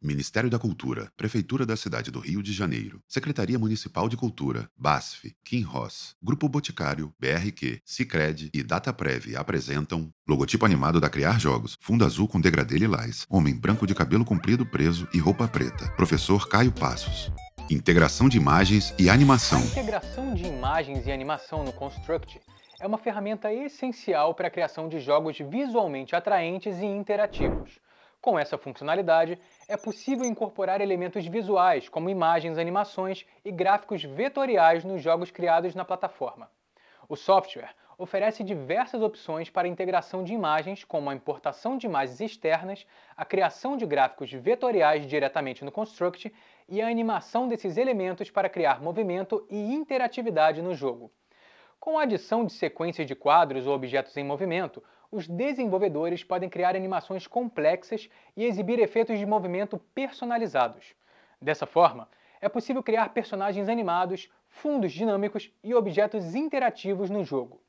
Ministério da Cultura, Prefeitura da Cidade do Rio de Janeiro, Secretaria Municipal de Cultura, BASF, Kim Ross, Grupo Boticário, BRQ, Cicred e Dataprev apresentam logotipo animado da Criar Jogos, fundo azul com degradê lilás, homem branco de cabelo comprido preso e roupa preta, professor Caio Passos. Integração de imagens e animação. A integração de imagens e animação no Construct é uma ferramenta essencial para a criação de jogos visualmente atraentes e interativos. Com essa funcionalidade, é possível incorporar elementos visuais, como imagens, animações e gráficos vetoriais nos jogos criados na plataforma. O software oferece diversas opções para a integração de imagens, como a importação de imagens externas, a criação de gráficos vetoriais diretamente no Construct e a animação desses elementos para criar movimento e interatividade no jogo. Com a adição de sequências de quadros ou objetos em movimento, os desenvolvedores podem criar animações complexas e exibir efeitos de movimento personalizados. Dessa forma, é possível criar personagens animados, fundos dinâmicos e objetos interativos no jogo.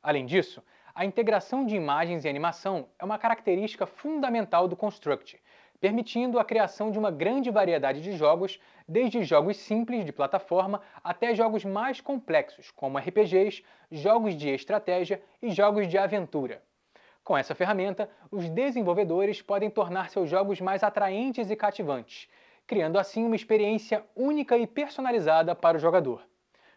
Além disso, a integração de imagens e animação é uma característica fundamental do Construct, permitindo a criação de uma grande variedade de jogos, desde jogos simples de plataforma até jogos mais complexos, como RPGs, jogos de estratégia e jogos de aventura. Com essa ferramenta, os desenvolvedores podem tornar seus jogos mais atraentes e cativantes, criando assim uma experiência única e personalizada para o jogador.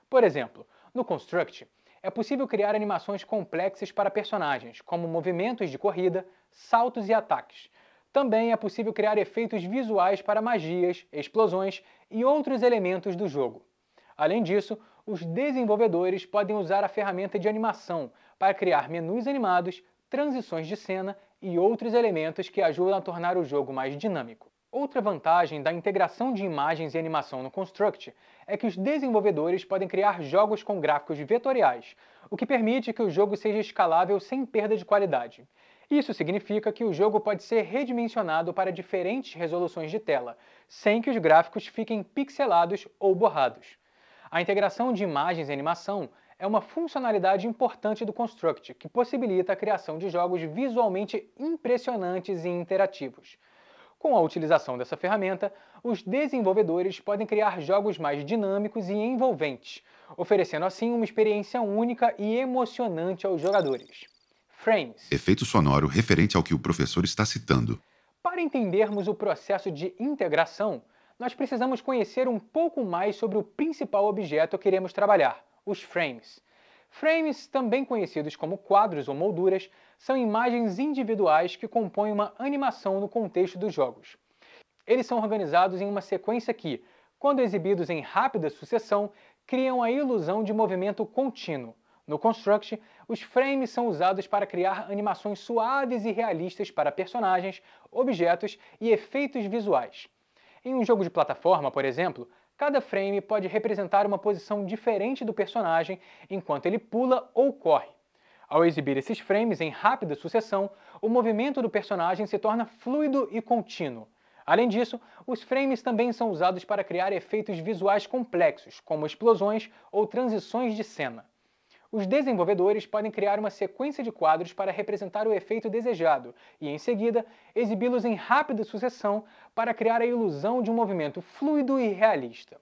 Por exemplo, no Construct, é possível criar animações complexas para personagens, como movimentos de corrida, saltos e ataques. Também é possível criar efeitos visuais para magias, explosões e outros elementos do jogo. Além disso, os desenvolvedores podem usar a ferramenta de animação para criar menus animados, transições de cena e outros elementos que ajudam a tornar o jogo mais dinâmico. Outra vantagem da integração de imagens e animação no Construct é que os desenvolvedores podem criar jogos com gráficos vetoriais, o que permite que o jogo seja escalável sem perda de qualidade. Isso significa que o jogo pode ser redimensionado para diferentes resoluções de tela, sem que os gráficos fiquem pixelados ou borrados. A integração de imagens e animação é uma funcionalidade importante do Construct, que possibilita a criação de jogos visualmente impressionantes e interativos. Com a utilização dessa ferramenta, os desenvolvedores podem criar jogos mais dinâmicos e envolventes, oferecendo assim uma experiência única e emocionante aos jogadores. Frames. Efeito sonoro referente ao que o professor está citando. Para entendermos o processo de integração, nós precisamos conhecer um pouco mais sobre o principal objeto que queremos trabalhar, os frames. Frames, também conhecidos como quadros ou molduras, são imagens individuais que compõem uma animação no contexto dos jogos. Eles são organizados em uma sequência que, quando exibidos em rápida sucessão, criam a ilusão de movimento contínuo. No Construct, os frames são usados para criar animações suaves e realistas para personagens, objetos e efeitos visuais. Em um jogo de plataforma, por exemplo, Cada frame pode representar uma posição diferente do personagem enquanto ele pula ou corre. Ao exibir esses frames em rápida sucessão, o movimento do personagem se torna fluido e contínuo. Além disso, os frames também são usados para criar efeitos visuais complexos, como explosões ou transições de cena. Os desenvolvedores podem criar uma sequência de quadros para representar o efeito desejado e, em seguida, exibi-los em rápida sucessão para criar a ilusão de um movimento fluido e realista.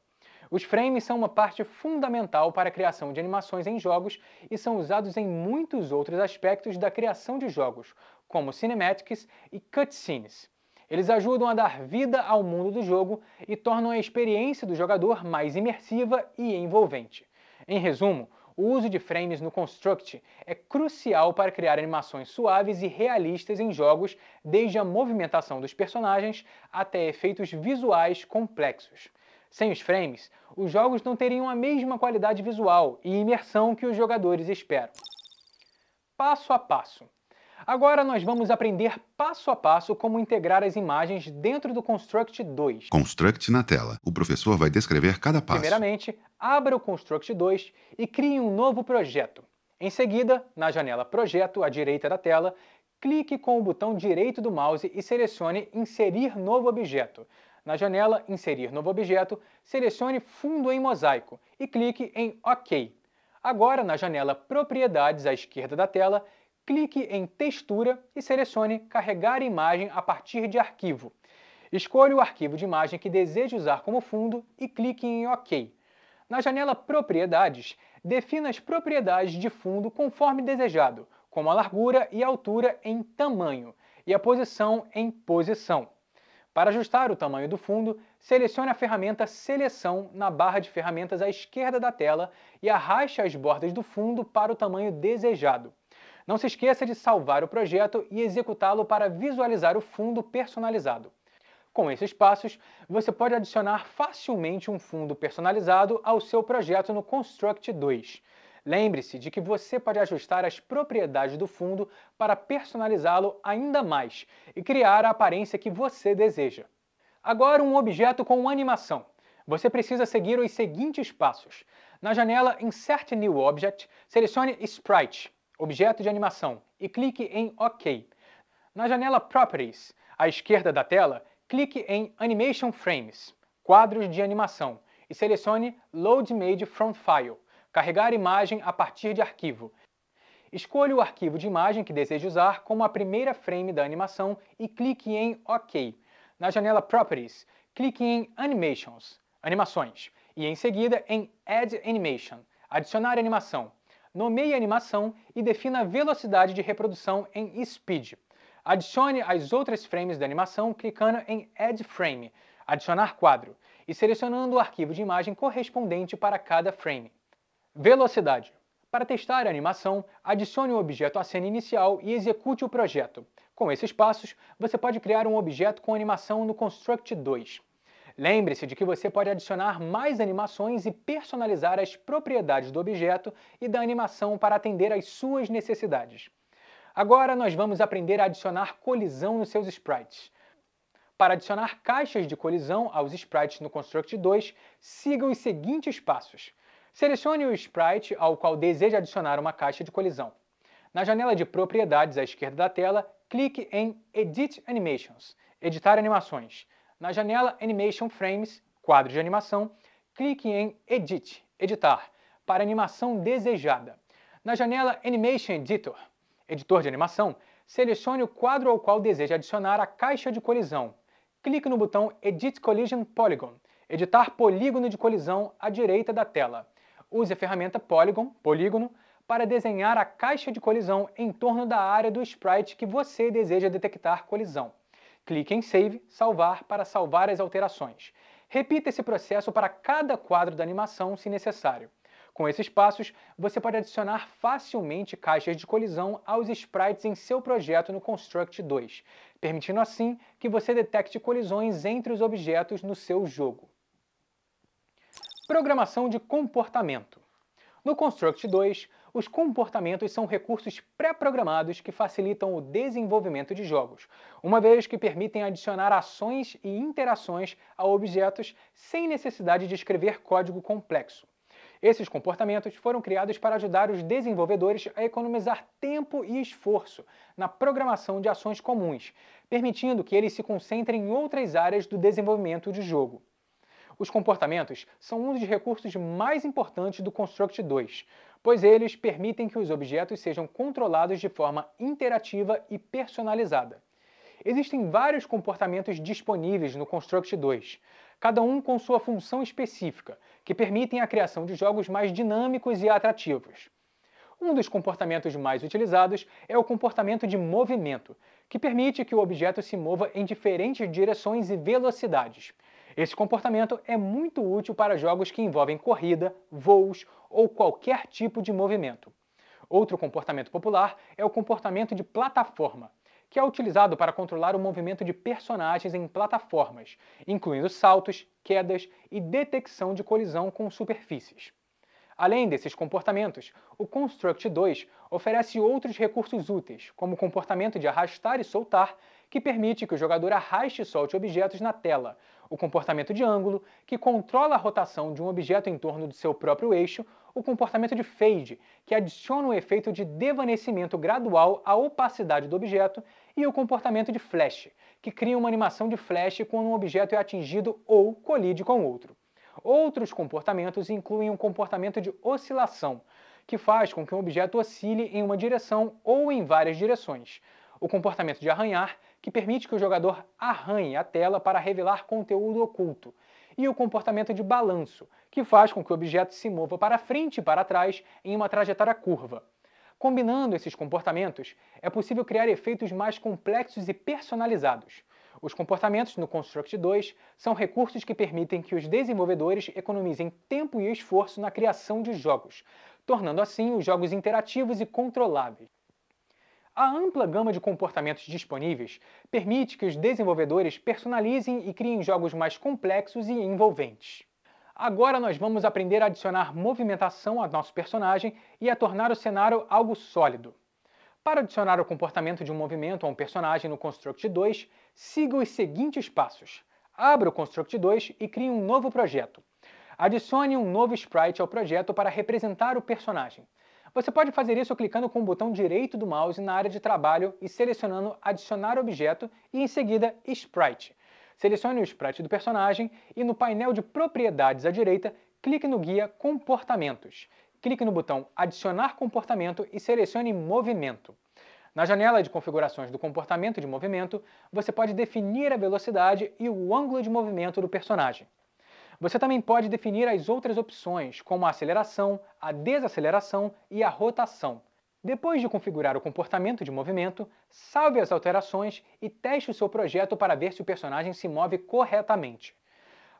Os frames são uma parte fundamental para a criação de animações em jogos e são usados em muitos outros aspectos da criação de jogos, como cinematics e cutscenes. Eles ajudam a dar vida ao mundo do jogo e tornam a experiência do jogador mais imersiva e envolvente. Em resumo, o uso de frames no Construct é crucial para criar animações suaves e realistas em jogos, desde a movimentação dos personagens até efeitos visuais complexos. Sem os frames, os jogos não teriam a mesma qualidade visual e imersão que os jogadores esperam. Passo a passo. Agora nós vamos aprender passo a passo como integrar as imagens dentro do Construct 2. Construct na tela. O professor vai descrever cada passo. Primeiramente, abra o Construct 2 e crie um novo projeto. Em seguida, na janela Projeto, à direita da tela, clique com o botão direito do mouse e selecione Inserir novo objeto. Na janela Inserir novo objeto, selecione Fundo em mosaico e clique em OK. Agora, na janela Propriedades, à esquerda da tela, clique em Textura e selecione Carregar imagem a partir de arquivo. Escolha o arquivo de imagem que deseja usar como fundo e clique em OK. Na janela Propriedades, defina as propriedades de fundo conforme desejado, como a largura e a altura em tamanho e a posição em posição. Para ajustar o tamanho do fundo, selecione a ferramenta Seleção na barra de ferramentas à esquerda da tela e arraste as bordas do fundo para o tamanho desejado. Não se esqueça de salvar o projeto e executá-lo para visualizar o fundo personalizado. Com esses passos, você pode adicionar facilmente um fundo personalizado ao seu projeto no Construct 2. Lembre-se de que você pode ajustar as propriedades do fundo para personalizá-lo ainda mais e criar a aparência que você deseja. Agora, um objeto com animação. Você precisa seguir os seguintes passos. Na janela Insert New Object, selecione Sprite Objeto de animação, e clique em OK. Na janela Properties, à esquerda da tela, clique em Animation Frames, quadros de animação, e selecione Load Made from File, carregar imagem a partir de arquivo. Escolha o arquivo de imagem que deseja usar como a primeira frame da animação e clique em OK. Na janela Properties, clique em Animations, animações, e em seguida em Add Animation, adicionar animação, nomeie a animação e defina a velocidade de reprodução em Speed. Adicione as outras frames da animação clicando em Add Frame, Adicionar quadro, e selecionando o arquivo de imagem correspondente para cada frame. Velocidade. Para testar a animação, adicione o objeto à cena inicial e execute o projeto. Com esses passos, você pode criar um objeto com animação no Construct 2. Lembre-se de que você pode adicionar mais animações e personalizar as propriedades do objeto e da animação para atender às suas necessidades. Agora nós vamos aprender a adicionar colisão nos seus sprites. Para adicionar caixas de colisão aos sprites no Construct 2, siga os seguintes passos. Selecione o sprite ao qual deseja adicionar uma caixa de colisão. Na janela de propriedades à esquerda da tela, clique em Edit Animations, editar animações, na janela Animation Frames, quadro de animação, clique em Edit, editar, para animação desejada. Na janela Animation Editor, editor de animação, selecione o quadro ao qual deseja adicionar a caixa de colisão. Clique no botão Edit Collision Polygon, editar polígono de colisão à direita da tela. Use a ferramenta Polygon, polígono, para desenhar a caixa de colisão em torno da área do sprite que você deseja detectar colisão. Clique em Save, Salvar para salvar as alterações. Repita esse processo para cada quadro da animação, se necessário. Com esses passos, você pode adicionar facilmente caixas de colisão aos sprites em seu projeto no Construct 2, permitindo assim que você detecte colisões entre os objetos no seu jogo. Programação de comportamento. No Construct 2, os comportamentos são recursos pré-programados que facilitam o desenvolvimento de jogos, uma vez que permitem adicionar ações e interações a objetos sem necessidade de escrever código complexo. Esses comportamentos foram criados para ajudar os desenvolvedores a economizar tempo e esforço na programação de ações comuns, permitindo que eles se concentrem em outras áreas do desenvolvimento de jogo. Os comportamentos são um dos recursos mais importantes do Construct 2, pois eles permitem que os objetos sejam controlados de forma interativa e personalizada. Existem vários comportamentos disponíveis no Construct 2, cada um com sua função específica, que permitem a criação de jogos mais dinâmicos e atrativos. Um dos comportamentos mais utilizados é o comportamento de movimento, que permite que o objeto se mova em diferentes direções e velocidades, esse comportamento é muito útil para jogos que envolvem corrida, voos ou qualquer tipo de movimento. Outro comportamento popular é o comportamento de plataforma, que é utilizado para controlar o movimento de personagens em plataformas, incluindo saltos, quedas e detecção de colisão com superfícies. Além desses comportamentos, o Construct 2 oferece outros recursos úteis, como o comportamento de arrastar e soltar, que permite que o jogador arraste e solte objetos na tela, o comportamento de ângulo, que controla a rotação de um objeto em torno do seu próprio eixo, o comportamento de fade, que adiciona o um efeito de devanecimento gradual à opacidade do objeto, e o comportamento de flash, que cria uma animação de flash quando um objeto é atingido ou colide com outro. Outros comportamentos incluem o um comportamento de oscilação, que faz com que um objeto oscile em uma direção ou em várias direções, o comportamento de arranhar, que permite que o jogador arranhe a tela para revelar conteúdo oculto, e o comportamento de balanço, que faz com que o objeto se mova para frente e para trás em uma trajetória curva. Combinando esses comportamentos, é possível criar efeitos mais complexos e personalizados. Os comportamentos no Construct 2 são recursos que permitem que os desenvolvedores economizem tempo e esforço na criação de jogos, tornando assim os jogos interativos e controláveis. A ampla gama de comportamentos disponíveis permite que os desenvolvedores personalizem e criem jogos mais complexos e envolventes. Agora nós vamos aprender a adicionar movimentação ao nosso personagem e a tornar o cenário algo sólido. Para adicionar o comportamento de um movimento a um personagem no Construct 2, siga os seguintes passos. Abra o Construct 2 e crie um novo projeto. Adicione um novo sprite ao projeto para representar o personagem. Você pode fazer isso clicando com o botão direito do mouse na área de trabalho e selecionando Adicionar objeto e em seguida Sprite. Selecione o sprite do personagem e no painel de propriedades à direita, clique no guia Comportamentos. Clique no botão Adicionar comportamento e selecione Movimento. Na janela de configurações do comportamento de movimento, você pode definir a velocidade e o ângulo de movimento do personagem. Você também pode definir as outras opções, como a aceleração, a desaceleração e a rotação. Depois de configurar o comportamento de movimento, salve as alterações e teste o seu projeto para ver se o personagem se move corretamente.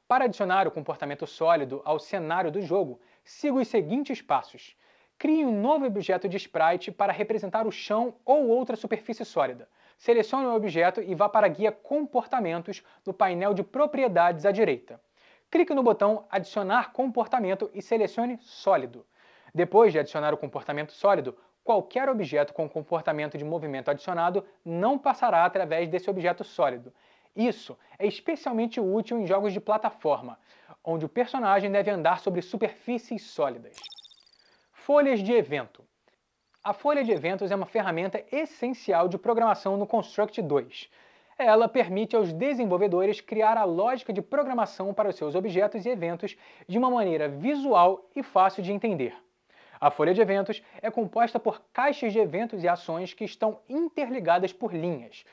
Para adicionar o comportamento sólido ao cenário do jogo, siga os seguintes passos. Crie um novo objeto de sprite para representar o chão ou outra superfície sólida. Selecione o objeto e vá para a guia Comportamentos no painel de Propriedades à direita clique no botão Adicionar comportamento e selecione Sólido. Depois de adicionar o comportamento sólido, qualquer objeto com comportamento de movimento adicionado não passará através desse objeto sólido. Isso é especialmente útil em jogos de plataforma, onde o personagem deve andar sobre superfícies sólidas. Folhas de evento. A folha de eventos é uma ferramenta essencial de programação no Construct 2. Ela permite aos desenvolvedores criar a lógica de programação para os seus objetos e eventos de uma maneira visual e fácil de entender. A folha de eventos é composta por caixas de eventos e ações que estão interligadas por linhas.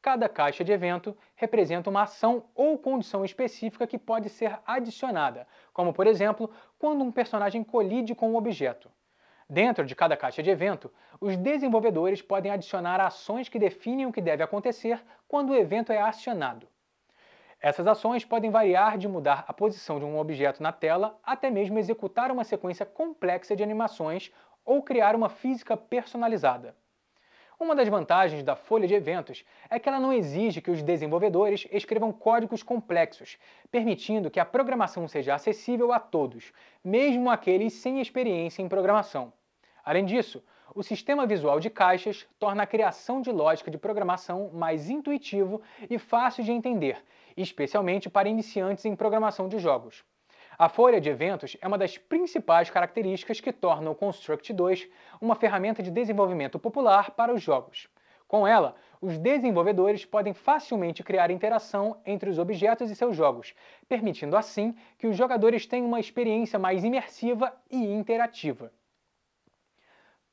Cada caixa de evento representa uma ação ou condição específica que pode ser adicionada, como por exemplo, quando um personagem colide com um objeto. Dentro de cada caixa de evento, os desenvolvedores podem adicionar ações que definem o que deve acontecer quando o evento é acionado. Essas ações podem variar de mudar a posição de um objeto na tela até mesmo executar uma sequência complexa de animações ou criar uma física personalizada. Uma das vantagens da folha de eventos é que ela não exige que os desenvolvedores escrevam códigos complexos, permitindo que a programação seja acessível a todos, mesmo aqueles sem experiência em programação. Além disso, o sistema visual de caixas torna a criação de lógica de programação mais intuitivo e fácil de entender, especialmente para iniciantes em programação de jogos. A folha de eventos é uma das principais características que torna o Construct 2 uma ferramenta de desenvolvimento popular para os jogos. Com ela, os desenvolvedores podem facilmente criar interação entre os objetos e seus jogos, permitindo assim que os jogadores tenham uma experiência mais imersiva e interativa.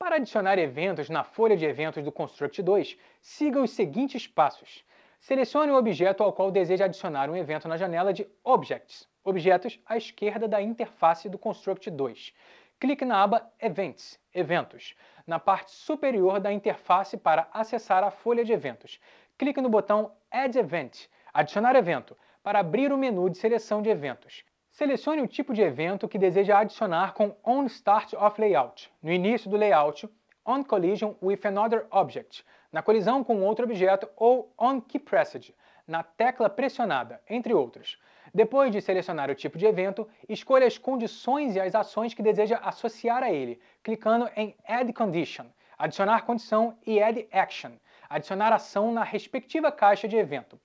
Para adicionar eventos na folha de eventos do Construct 2, siga os seguintes passos. Selecione o objeto ao qual deseja adicionar um evento na janela de Objects, objetos à esquerda da interface do Construct 2. Clique na aba Events, Eventos, na parte superior da interface para acessar a folha de eventos. Clique no botão Add Event, Adicionar evento, para abrir o menu de seleção de eventos. Selecione o tipo de evento que deseja adicionar com On Start of Layout, no início do layout, On Collision with another object, na colisão com outro objeto, ou On Key Pressed. na tecla pressionada, entre outros. Depois de selecionar o tipo de evento, escolha as condições e as ações que deseja associar a ele, clicando em Add Condition, adicionar condição e Add Action, adicionar ação na respectiva caixa de evento.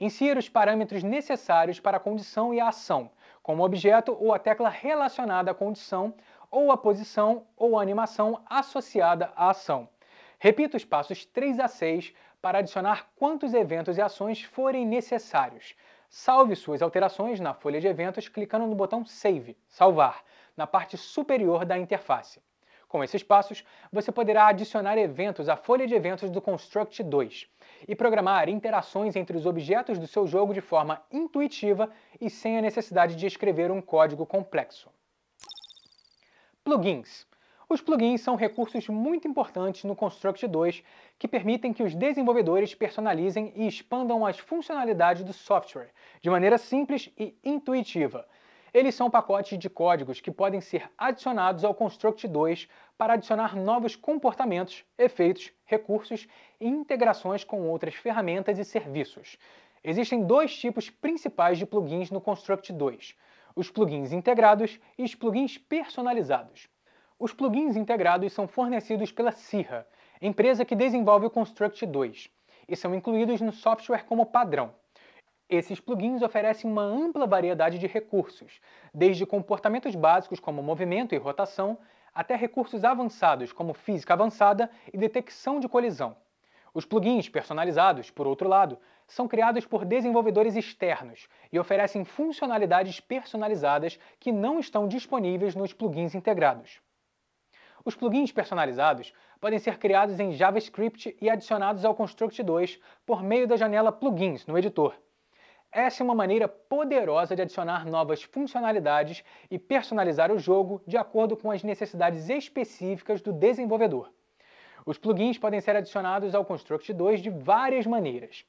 Insira os parâmetros necessários para a condição e a ação, como objeto ou a tecla relacionada à condição ou à posição ou à animação associada à ação. Repita os passos 3 a 6 para adicionar quantos eventos e ações forem necessários. Salve suas alterações na folha de eventos clicando no botão Save, salvar, na parte superior da interface. Com esses passos, você poderá adicionar eventos à folha de eventos do Construct 2 e programar interações entre os objetos do seu jogo de forma intuitiva e sem a necessidade de escrever um código complexo. Plugins. Os plugins são recursos muito importantes no Construct 2 que permitem que os desenvolvedores personalizem e expandam as funcionalidades do software de maneira simples e intuitiva, eles são pacotes de códigos que podem ser adicionados ao Construct 2 para adicionar novos comportamentos, efeitos, recursos e integrações com outras ferramentas e serviços. Existem dois tipos principais de plugins no Construct 2: os plugins integrados e os plugins personalizados. Os plugins integrados são fornecidos pela Cirra, empresa que desenvolve o Construct 2, e são incluídos no software como padrão. Esses plugins oferecem uma ampla variedade de recursos, desde comportamentos básicos como movimento e rotação, até recursos avançados como física avançada e detecção de colisão. Os plugins personalizados, por outro lado, são criados por desenvolvedores externos e oferecem funcionalidades personalizadas que não estão disponíveis nos plugins integrados. Os plugins personalizados podem ser criados em JavaScript e adicionados ao Construct 2 por meio da janela Plugins no editor. Essa é uma maneira poderosa de adicionar novas funcionalidades e personalizar o jogo de acordo com as necessidades específicas do desenvolvedor. Os plugins podem ser adicionados ao Construct 2 de várias maneiras.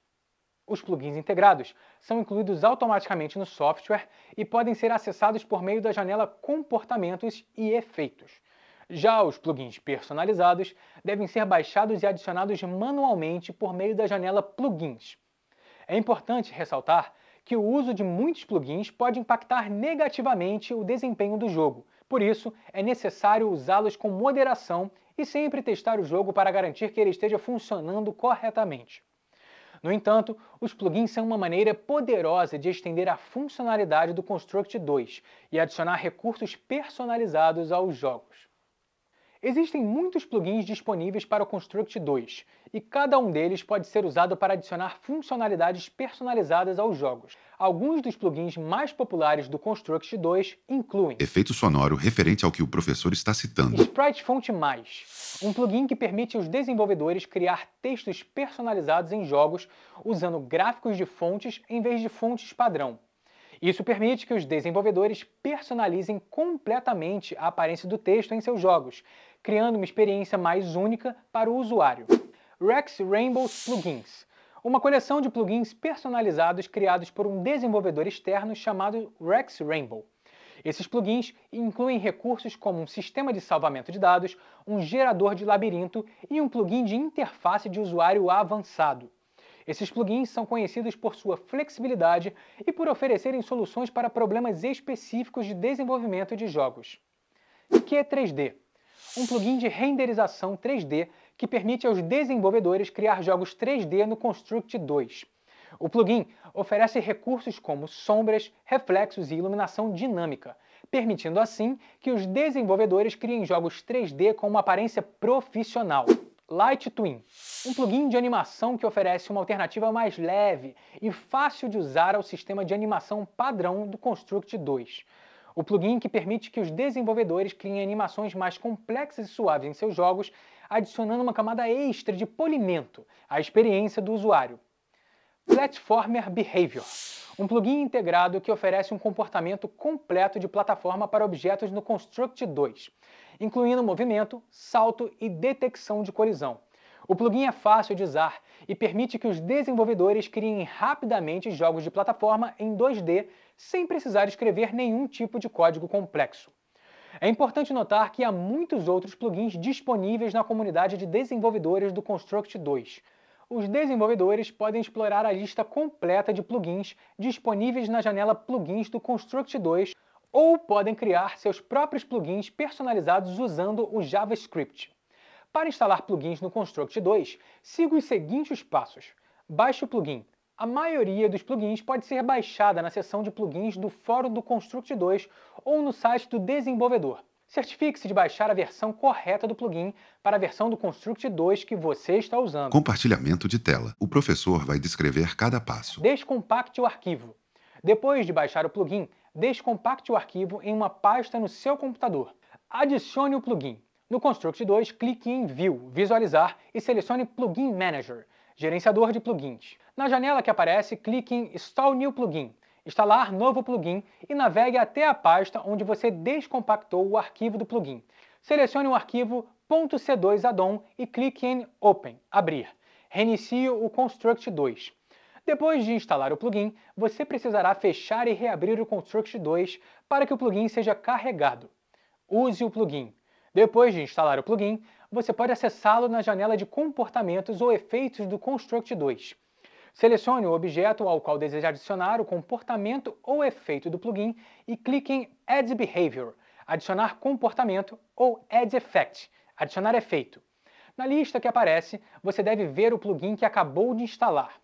Os plugins integrados são incluídos automaticamente no software e podem ser acessados por meio da janela Comportamentos e Efeitos. Já os plugins personalizados devem ser baixados e adicionados manualmente por meio da janela Plugins. É importante ressaltar que o uso de muitos plugins pode impactar negativamente o desempenho do jogo. Por isso, é necessário usá-los com moderação e sempre testar o jogo para garantir que ele esteja funcionando corretamente. No entanto, os plugins são uma maneira poderosa de estender a funcionalidade do Construct 2 e adicionar recursos personalizados aos jogos. Existem muitos plugins disponíveis para o Construct 2, e cada um deles pode ser usado para adicionar funcionalidades personalizadas aos jogos. Alguns dos plugins mais populares do Construct 2 incluem efeito sonoro referente ao que o professor está citando, Sprite Font+, um plugin que permite aos desenvolvedores criar textos personalizados em jogos usando gráficos de fontes em vez de fontes padrão. Isso permite que os desenvolvedores personalizem completamente a aparência do texto em seus jogos, criando uma experiência mais única para o usuário. Rex Rainbow's Plugins uma coleção de plugins personalizados criados por um desenvolvedor externo chamado Rex Rainbow. Esses plugins incluem recursos como um sistema de salvamento de dados, um gerador de labirinto e um plugin de interface de usuário avançado. Esses plugins são conhecidos por sua flexibilidade e por oferecerem soluções para problemas específicos de desenvolvimento de jogos. Q3D um plugin de renderização 3D que permite aos desenvolvedores criar jogos 3D no Construct 2. O plugin oferece recursos como sombras, reflexos e iluminação dinâmica, permitindo assim que os desenvolvedores criem jogos 3D com uma aparência profissional. Light Twin, um plugin de animação que oferece uma alternativa mais leve e fácil de usar ao sistema de animação padrão do Construct 2. O plugin que permite que os desenvolvedores criem animações mais complexas e suaves em seus jogos, adicionando uma camada extra de polimento à experiência do usuário. Platformer Behavior um plugin integrado que oferece um comportamento completo de plataforma para objetos no Construct 2, incluindo movimento, salto e detecção de colisão. O plugin é fácil de usar e permite que os desenvolvedores criem rapidamente jogos de plataforma em 2D sem precisar escrever nenhum tipo de código complexo. É importante notar que há muitos outros plugins disponíveis na comunidade de desenvolvedores do Construct 2. Os desenvolvedores podem explorar a lista completa de plugins disponíveis na janela Plugins do Construct 2 ou podem criar seus próprios plugins personalizados usando o JavaScript. Para instalar plugins no Construct 2, siga os seguintes passos. Baixe o plugin. A maioria dos plugins pode ser baixada na seção de plugins do fórum do Construct 2 ou no site do desenvolvedor. Certifique-se de baixar a versão correta do plugin para a versão do Construct 2 que você está usando. Compartilhamento de tela. O professor vai descrever cada passo. Descompacte o arquivo. Depois de baixar o plugin, descompacte o arquivo em uma pasta no seu computador. Adicione o plugin. No Construct 2, clique em View, Visualizar e selecione Plugin Manager, Gerenciador de Plugins. Na janela que aparece, clique em Install New Plugin, Instalar novo plugin e navegue até a pasta onde você descompactou o arquivo do plugin. Selecione o arquivo .c2 addon e clique em Open, Abrir. Reinicie o Construct 2. Depois de instalar o plugin, você precisará fechar e reabrir o Construct 2 para que o plugin seja carregado. Use o plugin. Depois de instalar o plugin, você pode acessá-lo na janela de comportamentos ou efeitos do Construct 2. Selecione o objeto ao qual deseja adicionar o comportamento ou efeito do plugin e clique em Add Behavior, adicionar comportamento ou Add Effect, adicionar efeito. Na lista que aparece, você deve ver o plugin que acabou de instalar.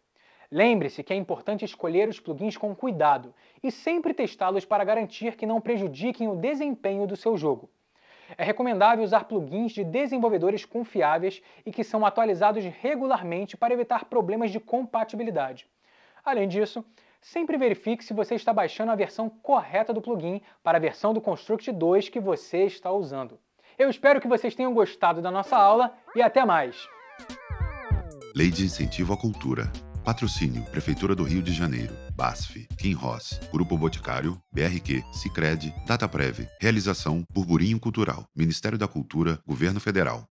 Lembre-se que é importante escolher os plugins com cuidado e sempre testá-los para garantir que não prejudiquem o desempenho do seu jogo. É recomendável usar plugins de desenvolvedores confiáveis e que são atualizados regularmente para evitar problemas de compatibilidade. Além disso, sempre verifique se você está baixando a versão correta do plugin para a versão do Construct 2 que você está usando. Eu espero que vocês tenham gostado da nossa aula e até mais! Lei de Incentivo à Cultura Patrocínio: Prefeitura do Rio de Janeiro, BASF, Kim Ross, Grupo Boticário, BRQ, Data Dataprev. Realização: Burburinho Cultural, Ministério da Cultura, Governo Federal.